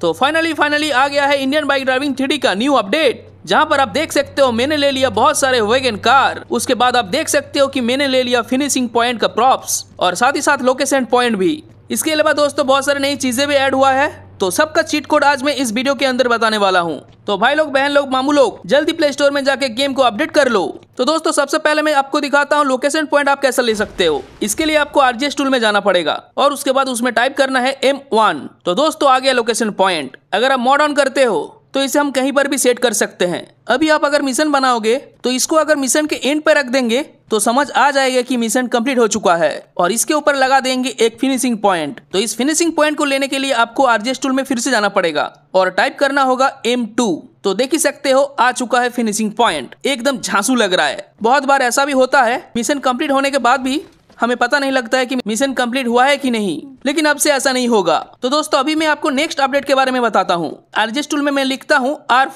तो finally finally आ गया है इंडियन बाइक ड्राइविंग थ्री का न्यू अपडेट जहाँ पर आप देख सकते हो मैंने ले लिया बहुत सारे वेगन कार उसके बाद आप देख सकते हो कि मैंने ले लिया फिनिशिंग पॉइंट का प्रॉप्स और साथ ही साथ लोकेशन पॉइंट भी इसके अलावा दोस्तों बहुत सारी नई चीजें भी ऐड हुआ है तो सबका चीट कोड आज मैं इस वीडियो के अंदर बताने वाला हूँ तो भाई लोग बहन लोग मामू लोग जल्दी प्ले स्टोर में जाके गेम को अपडेट कर लो तो दोस्तों सबसे पहले मैं आपको दिखाता हूँ लोकेशन पॉइंट आप कैसे ले सकते हो इसके लिए आपको आरजीएस टूल में जाना पड़ेगा और उसके बाद उसमें टाइप करना है एम वन तो दोस्तों आ गया लोकेशन पॉइंट अगर आप मॉड ऑन करते हो तो इसे हम कहीं पर भी सेट कर सकते हैं अभी आप अगर मिशन बनाओगे तो इसको अगर मिशन के एंड पर रख देंगे तो समझ आ जाएगा कि मिशन कंप्लीट हो चुका है और इसके ऊपर लगा देंगे एक फिनिशिंग पॉइंट तो इस फिनिशिंग पॉइंट को लेने के लिए आपको आरजेस टूल में फिर से जाना पड़ेगा और टाइप करना होगा एम टू तो देख ही सकते हो आ चुका है फिनिशिंग पॉइंट एकदम झांसू लग रहा है बहुत बार ऐसा भी होता है मिशन कम्प्लीट होने के बाद भी हमें पता नहीं लगता है कि मिशन कंप्लीट हुआ है कि नहीं लेकिन अब से ऐसा नहीं होगा तो दोस्तों अभी मैं आपको नेक्स्ट अपडेट के बारे में बताता हूँ आरजेस टूल में मैं लिखता हूँ आर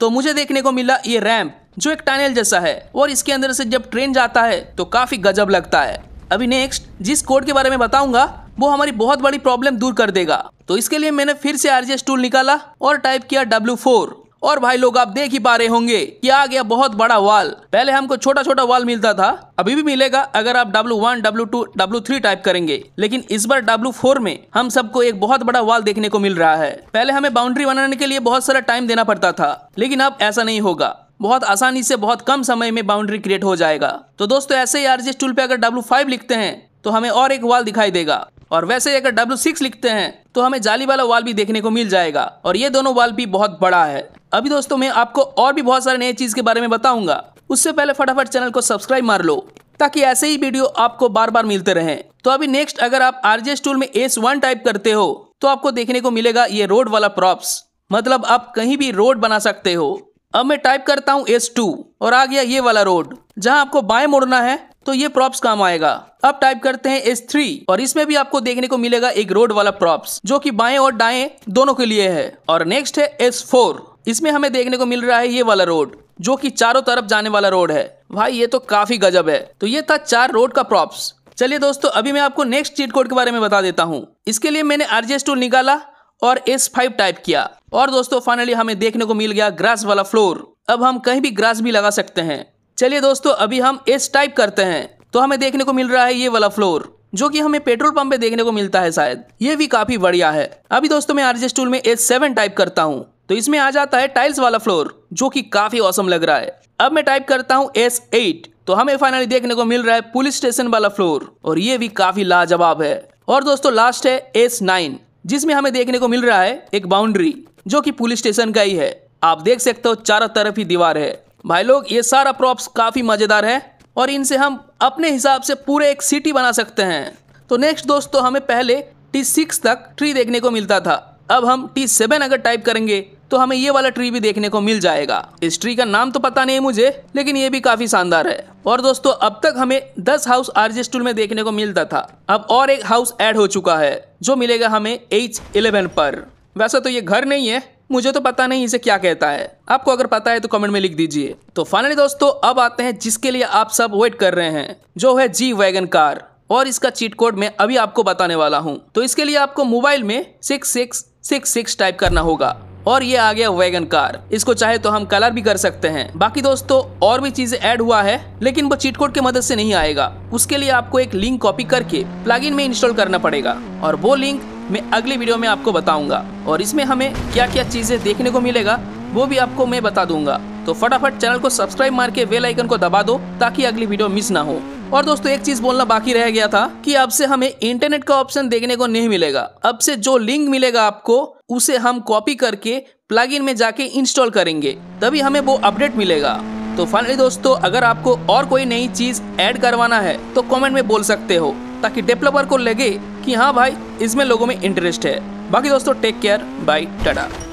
तो मुझे देखने को मिला ये रैम्प जो एक टनल जैसा है और इसके अंदर से जब ट्रेन जाता है तो काफी गजब लगता है अभी नेक्स्ट जिस कोड के बारे में बताऊंगा वो हमारी बहुत बड़ी प्रॉब्लम दूर कर देगा तो इसके लिए मैंने फिर से आरजेस टूल निकाला और टाइप किया डब्ल्यू फोर और भाई लोग आप देख ही पा रहे होंगे कि आ गया बहुत बड़ा वाल पहले हमको छोटा छोटा वाल मिलता था अभी भी मिलेगा अगर आप W one W two W three type करेंगे लेकिन इस बार डब्ल्यू फोर में हम सबको एक बहुत बड़ा वाल देखने को मिल रहा है पहले हमें बाउंड्री बनाने के लिए बहुत सारा टाइम देना पड़ता था लेकिन अब ऐसा नहीं होगा बहुत आसानी से बहुत कम समय में बाउंड्री क्रिएट हो जाएगा तो दोस्तों ऐसे ही आरजीएस टूल पे अगर डब्ल्यू फाइव लिखते हैं तो हमें और एक वाल दिखाई देगा और वैसे ही अगर डब्ल्यू सिक्स लिखते हैं तो हमें जाली वाला वाल भी देखने को मिल जाएगा और ये दोनों वाल भी बहुत बड़ा है अभी दोस्तों मैं आपको और भी बहुत सारे नए चीज़ के बारे में बताऊंगा उससे पहले फटाफट चैनल को सब्सक्राइब मार लो ताकि ऐसे ही वीडियो आपको बार बार मिलते रहे तो अभी नेक्स्ट अगर आप आरजेएस टूल में एस वन टाइप करते हो तो आपको देखने को मिलेगा ये रोड वाला प्रॉप्स मतलब आप कहीं भी रोड बना सकते हो अब मैं टाइप करता हूँ एस टू और आ गया ये वाला रोड जहाँ आपको बाएं मोड़ना है तो ये प्रॉप्स काम आएगा अब टाइप करते हैं एस थ्री और इसमें भी आपको देखने को मिलेगा एक रोड वाला प्रॉप्स जो कि बाएं और दाएं दोनों के लिए है और नेक्स्ट है एस फोर इसमें हमें देखने को मिल रहा है ये वाला रोड जो कि चारों तरफ जाने वाला रोड है भाई ये तो काफी गजब है तो ये था चार रोड का प्रॉप्स चलिए दोस्तों अभी मैं आपको नेक्स्ट चीट कोड के बारे में बता देता हूँ इसके लिए मैंने आरजेस टूल निकाला और एस फाइव टाइप किया और दोस्तों फाइनली हमें देखने को मिल गया ग्रास वाला फ्लोर अब हम कहीं भी ग्रास भी लगा सकते हैं चलिए दोस्तों अभी हम एस टाइप करते हैं तो हमें देखने को मिल रहा है ये वाला फ्लोर जो कि हमें पेट्रोल पंप पे देखने को मिलता है शायद ये भी काफी बढ़िया है अभी दोस्तों मैं आरजेस टूल में एस सेवन टाइप करता हूँ तो इसमें आ जाता है टाइल्स वाला फ्लोर जो कि काफी औसम लग रहा है अब मैं टाइप करता हूँ एस एट तो हमें फाइनली देखने को मिल रहा है पुलिस स्टेशन वाला फ्लोर और ये भी काफी लाजवाब है और दोस्तों लास्ट है एस नाइन जिसमें हमें देखने को मिल रहा है एक बाउंड्री जो कि पुलिस स्टेशन का ही है आप देख सकते हो चारों तरफ ही दीवार है भाई लोग ये सारा प्रॉप्स काफी मजेदार है और इनसे हम अपने हिसाब से पूरे एक सिटी बना सकते हैं तो नेक्स्ट दोस्तों हमें पहले टी सिक्स तक ट्री देखने को मिलता था अब हम टी सेवन अगर टाइप करेंगे तो हमें ये वाला ट्री भी देखने को मिल जाएगा इस ट्री का नाम तो पता नहीं है मुझे लेकिन ये भी काफी शानदार है और दोस्तों अब तक हमें 10 हाउस आरजे स्टूल में देखने को मिलता था अब और एक हाउस ऐड हो चुका है जो मिलेगा हमें एच इलेवन पर वैसे तो ये घर नहीं है मुझे तो पता नहीं इसे क्या कहता है आपको अगर पता है तो कमेंट में लिख दीजिए तो फाइनली दोस्तों अब आते हैं जिसके लिए आप सब वेट कर रहे हैं जो है जी वैगन कार और इसका चीट कोड मैं अभी आपको बताने वाला हूँ तो इसके लिए आपको मोबाइल में six six six six type करना होगा और ये आ गया वैगन कार इसको चाहे तो हम कलर भी कर सकते हैं बाकी दोस्तों और भी चीजें ऐड हुआ है लेकिन वो चीट कोड के मदद से नहीं आएगा उसके लिए आपको एक लिंक कॉपी करके प्लगइन में इंस्टॉल करना पड़ेगा और वो लिंक मैं अगली वीडियो में आपको बताऊंगा और इसमें हमें क्या क्या चीजें देखने को मिलेगा वो भी आपको मैं बता दूंगा तो फटाफट चैनल को सब्सक्राइब मार के बेलाइकन को दबा दो ताकि अगली वीडियो मिस ना हो और दोस्तों एक चीज बोलना बाकी रह गया था कि अब से हमें इंटरनेट का ऑप्शन देखने को नहीं मिलेगा अब से जो लिंक मिलेगा आपको उसे हम कॉपी करके प्लगइन में जाके इंस्टॉल करेंगे तभी हमें वो अपडेट मिलेगा तो फाइनली दोस्तों अगर आपको और कोई नई चीज ऐड करवाना है तो कमेंट में बोल सकते हो ताकि डेवलपर को लगे कि हाँ भाई इसमें लोगों में इंटरेस्ट है बाकी दोस्तों टेक केयर बाय टाटा